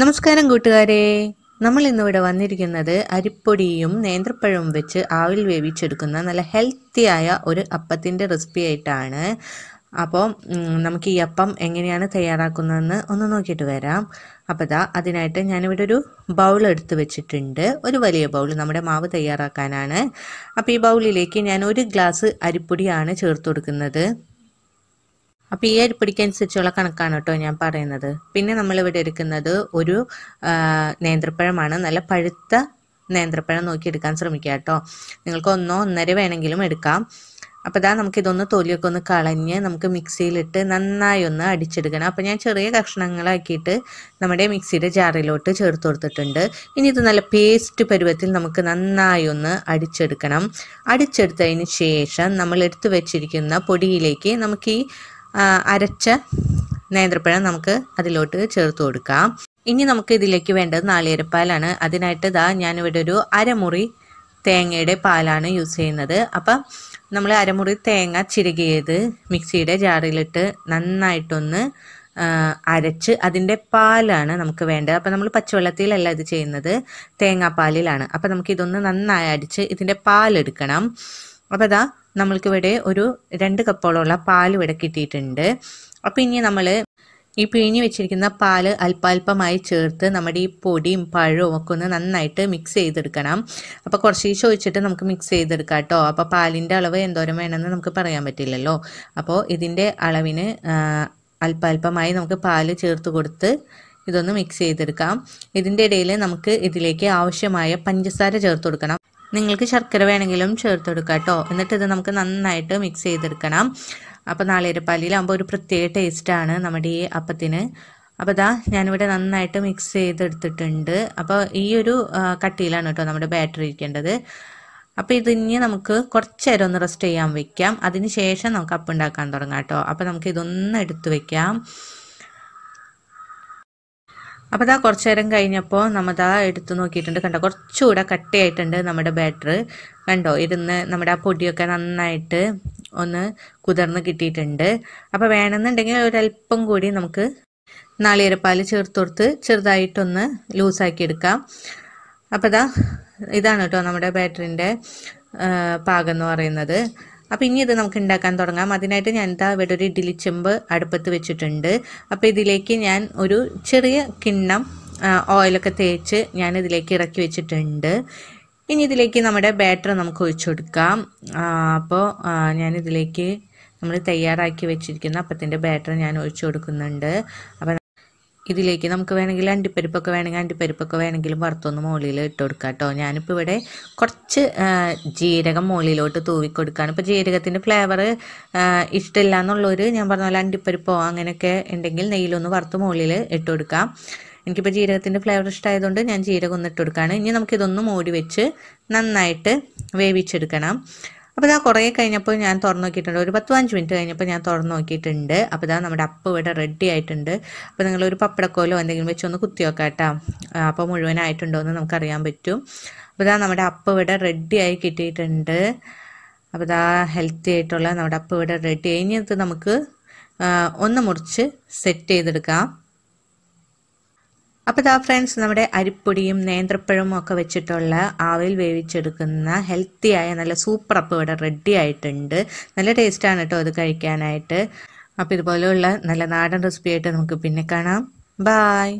നമസ്കാരം കൂട്ടുകാരെ നമ്മൾ ഇന്നിവിടെ വന്നിരിക്കുന്നത് അരിപ്പൊടിയും നേന്ത്രപ്പഴവും വെച്ച് ആവിൽ വേവിച്ചെടുക്കുന്ന നല്ല ഹെൽത്തിയായ ഒരു അപ്പത്തിൻ്റെ റെസിപ്പി ആയിട്ടാണ് അപ്പോൾ നമുക്ക് ഈ അപ്പം എങ്ങനെയാണ് തയ്യാറാക്കുന്നതെന്ന് ഒന്ന് നോക്കിയിട്ട് വരാം അപ്പോൾ ഇതാ അതിനായിട്ട് ഞാനിവിടെ ഒരു ബൗൾ എടുത്ത് വെച്ചിട്ടുണ്ട് ഒരു വലിയ ബൗൾ നമ്മുടെ മാവ് തയ്യാറാക്കാനാണ് അപ്പോൾ ഈ ബൗളിലേക്ക് ഞാൻ ഒരു ഗ്ലാസ് അരിപ്പൊടിയാണ് ചേർത്ത് കൊടുക്കുന്നത് അപ്പോൾ ഈ അനുസരിച്ചുള്ള കണക്കാണ് കേട്ടോ ഞാൻ പറയുന്നത് പിന്നെ നമ്മളിവിടെ എടുക്കുന്നത് ഒരു നേന്ത്രപ്പഴമാണ് നല്ല പഴുത്ത നേന്ത്രപ്പഴം എടുക്കാൻ ശ്രമിക്കുക കേട്ടോ നിങ്ങൾക്ക് ഒന്നോ ഒന്നര വേണമെങ്കിലും എടുക്കാം അപ്പോൾ ഇതാ ഇതൊന്ന് തൊലിയൊക്കെ ഒന്ന് കളഞ്ഞ് നമുക്ക് മിക്സിയിലിട്ട് നന്നായി ഒന്ന് അടിച്ചെടുക്കണം അപ്പോൾ ഞാൻ ചെറിയ കഷ്ണങ്ങളാക്കിയിട്ട് നമ്മുടെ മിക്സിയുടെ ജാറിലോട്ട് ചേർത്ത് കൊടുത്തിട്ടുണ്ട് ഇനി ഇത് നല്ല പേസ്റ്റ് പരുവത്തിൽ നമുക്ക് നന്നായി ഒന്ന് അടിച്ചെടുക്കണം അടിച്ചെടുത്തതിന് ശേഷം നമ്മൾ എടുത്തു വെച്ചിരിക്കുന്ന പൊടിയിലേക്ക് നമുക്ക് ഈ അരച്ച നേന്ത്രപ്പഴം നമുക്ക് അതിലോട്ട് ചേർത്ത് കൊടുക്കാം ഇനി നമുക്ക് ഇതിലേക്ക് വേണ്ടത് നാളികേരപ്പാലാണ് അതിനായിട്ട് ഇതാ ഞാനിവിടെ ഒരു അരമുറി തേങ്ങയുടെ പാലാണ് യൂസ് ചെയ്യുന്നത് അപ്പം നമ്മൾ അരമുറി തേങ്ങ ചിരകിയത് മിക്സിയുടെ ജാറിലിട്ട് നന്നായിട്ടൊന്ന് അരച്ച് അതിൻ്റെ പാലാണ് നമുക്ക് വേണ്ടത് അപ്പോൾ നമ്മൾ പച്ചവെള്ളത്തിലല്ല ഇത് ചെയ്യുന്നത് തേങ്ങാപ്പാലിലാണ് അപ്പോൾ നമുക്കിതൊന്ന് നന്നായി അടിച്ച് ഇതിൻ്റെ പാലെടുക്കണം അപ്പോൾ അതാ നമ്മൾക്കിവിടെ ഒരു രണ്ട് കപ്പോളമുള്ള പാൽ ഇവിടെ കിട്ടിയിട്ടുണ്ട് അപ്പോൾ ഇനി നമ്മൾ ഈ പിഴിഞ്ഞ് വെച്ചിരിക്കുന്ന പാല് അല്പാൽപമായി ചേർത്ത് നമ്മുടെ ഈ പൊടിയും പഴവും ഒക്കെ ഒന്ന് നന്നായിട്ട് മിക്സ് ചെയ്തെടുക്കണം അപ്പോൾ കുറച്ച് ചോദിച്ചിട്ട് നമുക്ക് മിക്സ് ചെയ്തെടുക്കാം കേട്ടോ അപ്പോൾ പാലിൻ്റെ അളവ് എന്തോരം വേണമെന്ന് നമുക്ക് പറയാൻ പറ്റില്ലല്ലോ അപ്പോൾ ഇതിൻ്റെ അളവിന് അല്പാൽപമായി നമുക്ക് പാല് ചേർത്ത് കൊടുത്ത് ഇതൊന്ന് മിക്സ് ചെയ്തെടുക്കാം ഇതിൻ്റെ ഇടയിൽ നമുക്ക് ഇതിലേക്ക് ആവശ്യമായ പഞ്ചസാര ചേർത്ത് കൊടുക്കണം നിങ്ങൾക്ക് ശർക്കര വേണമെങ്കിലും ചേർത്തെടുക്കാം കേട്ടോ എന്നിട്ട് ഇത് നമുക്ക് നന്നായിട്ട് മിക്സ് ചെയ്തെടുക്കണം അപ്പോൾ നാളികേരപ്പാലിയിലാകുമ്പോൾ ഒരു പ്രത്യേക ടേസ്റ്റാണ് നമ്മുടെ ഈ അപ്പത്തിന് അപ്പോൾ ഇതാ ഞാനിവിടെ നന്നായിട്ട് മിക്സ് ചെയ്തെടുത്തിട്ടുണ്ട് അപ്പോൾ ഈ ഒരു കട്ടിയിലാണ് കേട്ടോ നമ്മുടെ ബാറ്ററി ഇരിക്കേണ്ടത് അപ്പോൾ ഇതിന് നമുക്ക് കുറച്ച് നേരം ഒന്ന് റെസ്റ്റ് ചെയ്യാൻ വെക്കാം അതിന് ശേഷം നമുക്ക് അപ്പം ഉണ്ടാക്കാൻ തുടങ്ങാം കേട്ടോ അപ്പോൾ നമുക്ക് ഇതൊന്ന് എടുത്ത് വെക്കാം അപ്പോൾ അതാ കുറച്ച് നേരം കഴിഞ്ഞപ്പോൾ നമ്മളിതാ എടുത്തു നോക്കിയിട്ടുണ്ട് കണ്ടോ കുറച്ചുകൂടെ കട്ടിയായിട്ടുണ്ട് നമ്മുടെ ബാറ്റർ കണ്ടോ ഇരുന്ന് നമ്മുടെ ആ പൊടിയൊക്കെ നന്നായിട്ട് ഒന്ന് കുതിർന്ന് കിട്ടിയിട്ടുണ്ട് അപ്പോൾ വേണമെന്നുണ്ടെങ്കിൽ ഒരല്പം കൂടി നമുക്ക് നാളികേരപ്പാൽ ചേർത്ത് കൊടുത്ത് ചെറുതായിട്ടൊന്ന് ലൂസാക്കി എടുക്കാം അപ്പോൾ അതാ ഇതാണ് കേട്ടോ നമ്മുടെ ബാറ്ററിൻ്റെ പാകം എന്ന് പറയുന്നത് അപ്പോൾ ഇനി ഇത് നമുക്ക് ഉണ്ടാക്കാൻ തുടങ്ങാം അതിനായിട്ട് ഞാൻ എന്താ ഇവിടെ ഒരു ഇഡ്ഡലി ചെമ്പ് അടുപ്പത്ത് വെച്ചിട്ടുണ്ട് അപ്പോൾ ഇതിലേക്ക് ഞാൻ ഒരു ചെറിയ കിണ്ണം ഓയിലൊക്കെ തേച്ച് ഞാൻ ഇതിലേക്ക് ഇറക്കി വെച്ചിട്ടുണ്ട് ഇനി ഇതിലേക്ക് നമ്മുടെ ബാറ്റർ നമുക്ക് ഒഴിച്ചു കൊടുക്കാം അപ്പോൾ ഞാനിതിലേക്ക് നമ്മൾ തയ്യാറാക്കി വെച്ചിരിക്കുന്ന അപ്പത്തിൻ്റെ ബാറ്റർ ഞാൻ ഒഴിച്ചു കൊടുക്കുന്നുണ്ട് അപ്പം ഇതിലേക്ക് നമുക്ക് വേണമെങ്കിൽ അണ്ടിപ്പരിപ്പൊക്കെ വേണമെങ്കിൽ അണ്ടിപ്പരിപ്പൊക്കെ വേണമെങ്കിൽ വറുത്തൊന്ന് മുകളിൽ ഇട്ട് കൊടുക്കാം കേട്ടോ ഞാനിപ്പോൾ ഇവിടെ കുറച്ച് ജീരകം മുകളിലോട്ട് തൂവി കൊടുക്കുകയാണ് ഇപ്പോൾ ജീരകത്തിൻ്റെ ഫ്ലേവർ ഇഷ്ടമില്ല എന്നുള്ളൊരു ഞാൻ പറഞ്ഞ പോലെ അണ്ടിപ്പരിപ്പോ അങ്ങനെയൊക്കെ ഉണ്ടെങ്കിൽ നെയ്യിലൊന്ന് വറുത്ത് മുകളിൽ ഇട്ട് കൊടുക്കാം എനിക്കിപ്പോൾ ജീരകത്തിൻ്റെ ഫ്ലേവർ ഇഷ്ടമായതുകൊണ്ട് ഞാൻ ജീരകം ഒന്ന് ഇട്ട് കൊടുക്കുകയാണ് ഇനി നമുക്കിതൊന്ന് മൂടി വെച്ച് നന്നായിട്ട് വേവിച്ചെടുക്കണം അപ്പോൾ ഇതാ കുറേ കഴിഞ്ഞപ്പോൾ ഞാൻ തുറന്നു നോക്കിയിട്ടുണ്ട് ഒരു പത്ത് അഞ്ച് മിനിറ്റ് കഴിഞ്ഞപ്പോൾ ഞാൻ തുറന്നു നോക്കിയിട്ടുണ്ട് അപ്പോൾ ഇതാ നമ്മുടെ അപ്പ് ഇവിടെ റെഡി ആയിട്ടുണ്ട് അപ്പോൾ നിങ്ങളൊരു പപ്പടക്കോലോ എന്തെങ്കിലും വെച്ചൊന്ന് കുത്തി നോക്കാം കേട്ടോ അപ്പോൾ മുഴുവനായിട്ടുണ്ടോ എന്ന് നമുക്കറിയാൻ പറ്റും അപ്പോൾ ഇതാ നമ്മുടെ അപ്പ് ഇവിടെ റെഡി ആയി കിട്ടിയിട്ടുണ്ട് അപ്പോൾ ഇതാ ഹെൽത്തി ആയിട്ടുള്ള നമ്മുടെ അപ്പ് ഇവിടെ റെഡി കഴിഞ്ഞത് നമുക്ക് ഒന്ന് മുറിച്ച് സെറ്റ് ചെയ്തെടുക്കാം അപ്പോൾ ദാ ഫ്രണ്ട്സ് നമ്മുടെ അരിപ്പൊടിയും നേന്ത്രപ്പഴവും ഒക്കെ വെച്ചിട്ടുള്ള ആവിൽ വേവിച്ചെടുക്കുന്ന ഹെൽത്തിയായ നല്ല സൂപ്പർ അപ്പം ഇവിടെ റെഡി ആയിട്ടുണ്ട് നല്ല ടേസ്റ്റാണ് കേട്ടോ അത് കഴിക്കാനായിട്ട് അപ്പോൾ ഇതുപോലെയുള്ള നല്ല നാടൻ റെസിപ്പി ആയിട്ട് നമുക്ക് പിന്നെ കാണാം ബായ്